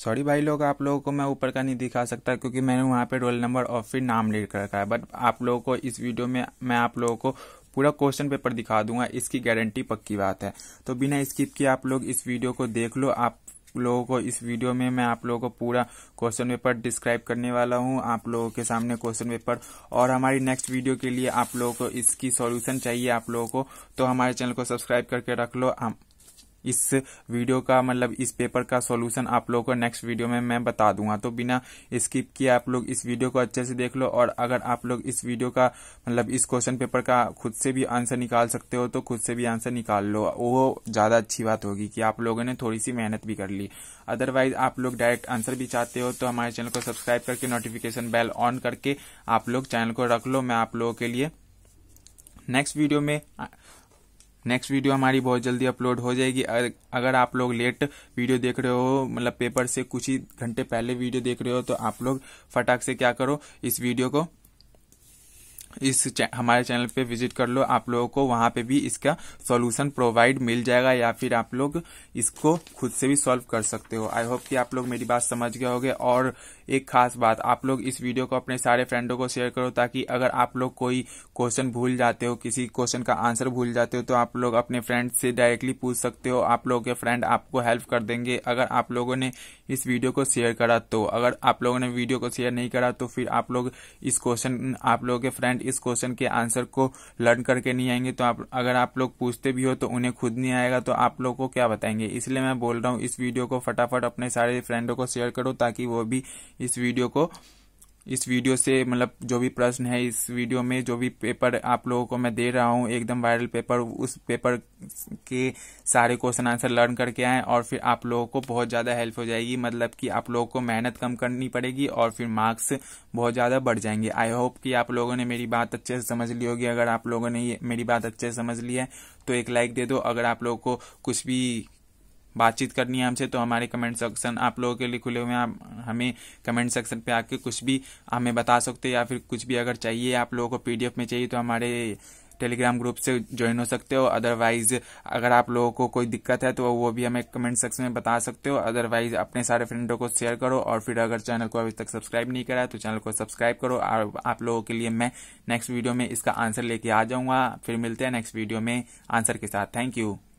sorry भाई लोग आप लोगों को मैं ऊपर का नहीं दिखा सकता क्योंकि मैंने वहाँ पे रोल नंबर और फिर नाम लिख रखा है बट आप लोगों को इस वीडियो में मैं आप लोगों को पूरा क्वेश्चन पेपर दिखा दूंगा इसकी गारंटी पक्की बात है तो बिना स्किप किए आप लोग इस वीडियो को देख लो आप लोगों को इस वीडियो में मैं आप लोगों को पूरा क्वेश्चन पेपर डिस्क्राइब करने वाला हूं आप लोगों के सामने क्वेश्चन पेपर और हमारी नेक्स्ट वीडियो के लिए आप लोगों को इसकी सॉल्यूशन चाहिए आप लोगों को तो हमारे चैनल को सब्सक्राइब करके रख लो इस वीडियो का मतलब इस पेपर का सॉल्यूशन आप लोगों को नेक्स्ट वीडियो में मैं बता दूंगा तो बिना स्किप किए आप लोग इस वीडियो को अच्छे से देख लो और अगर आप लोग इस वीडियो का मतलब इस क्वेश्चन पेपर का खुद से भी आंसर निकाल सकते हो तो खुद से भी आंसर निकाल लो वो ज़्यादा अच्छी बात होगी कि आप लोगों ने थोड़ी सी मेहनत भी कर ली अदरवाइज आप लोग डायरेक्ट आंसर भी चाहते हो तो हमारे चैनल को सब्सक्राइब करके नोटिफिकेशन बेल ऑन करके आप लोग चैनल को रख लो मैं आप लोगों के लिए नेक्स्ट वीडियो में नेक्स्ट वीडियो हमारी बहुत जल्दी अपलोड हो जाएगी अगर आप लोग लेट वीडियो देख रहे हो मतलब पेपर से कुछ ही घंटे पहले वीडियो देख रहे हो तो आप लोग फटाक से क्या करो इस वीडियो को इस चा, हमारे चैनल पे विजिट कर लो आप लोगों को वहां पे भी इसका सॉल्यूशन प्रोवाइड मिल जाएगा या फिर आप लोग इसको खुद से भी सॉल्व कर सकते हो आई होप कि आप लोग मेरी बात समझ गए होगे और एक खास बात आप लोग इस वीडियो को अपने सारे फ्रेंडों को शेयर करो ताकि अगर आप लोग कोई क्वेश्चन भूल जाते हो किसी क्वेश्चन का आंसर भूल जाते हो तो आप लोग अपने फ्रेंड से डायरेक्टली पूछ सकते हो आप लोगों के फ्रेंड आपको हेल्प कर देंगे अगर आप लोगों ने इस वीडियो को शेयर करा तो अगर आप लोगों ने वीडियो को शेयर नहीं करा तो फिर आप लोग इस क्वेश्चन आप लोगों के फ्रेंड इस क्वेश्चन के आंसर को लर्न करके नहीं आएंगे तो आप अगर आप लोग पूछते भी हो तो उन्हें खुद नहीं आएगा तो आप लोग को क्या बताएंगे इसलिए मैं बोल रहा हूँ इस वीडियो को फटाफट अपने सारे फ्रेंडों को शेयर करो ताकि वो भी इस वीडियो को इस वीडियो से मतलब जो भी प्रश्न है इस वीडियो में जो भी पेपर आप लोगों को मैं दे रहा हूँ एकदम वायरल पेपर उस पेपर के सारे क्वेश्चन आंसर लर्न करके आए और फिर आप लोगों को बहुत ज़्यादा हेल्प हो जाएगी मतलब कि आप लोगों को मेहनत कम करनी पड़ेगी और फिर मार्क्स बहुत ज़्यादा बढ़ जाएंगे आई होप कि आप लोगों ने मेरी बात अच्छे से समझ ली होगी अगर आप लोगों ने मेरी बात अच्छे से समझ ली है तो एक लाइक दे दो अगर आप लोगों को कुछ भी बातचीत करनी है हमसे तो हमारे कमेंट सेक्शन आप लोगों के लिए खुले हुए हैं आप हमें कमेंट सेक्शन पे आके कुछ भी हमें बता सकते हैं या फिर कुछ भी अगर चाहिए आप लोगों को पीडीएफ में चाहिए तो हमारे टेलीग्राम ग्रुप से ज्वाइन हो सकते हो अदरवाइज अगर आप लोगों को कोई दिक्कत है तो वो भी हमें कमेंट सेक्शन में बता सकते हो अदरवाइज अपने सारे फ्रेंडों को शेयर करो और फिर अगर चैनल को अभी तक सब्सक्राइब नहीं करा है तो चैनल को सब्सक्राइब करो और आप लोगों के लिए मैं नेक्स्ट वीडियो में इसका आंसर लेके आ जाऊंगा फिर मिलते हैं नेक्स्ट वीडियो में आंसर के साथ थैंक यू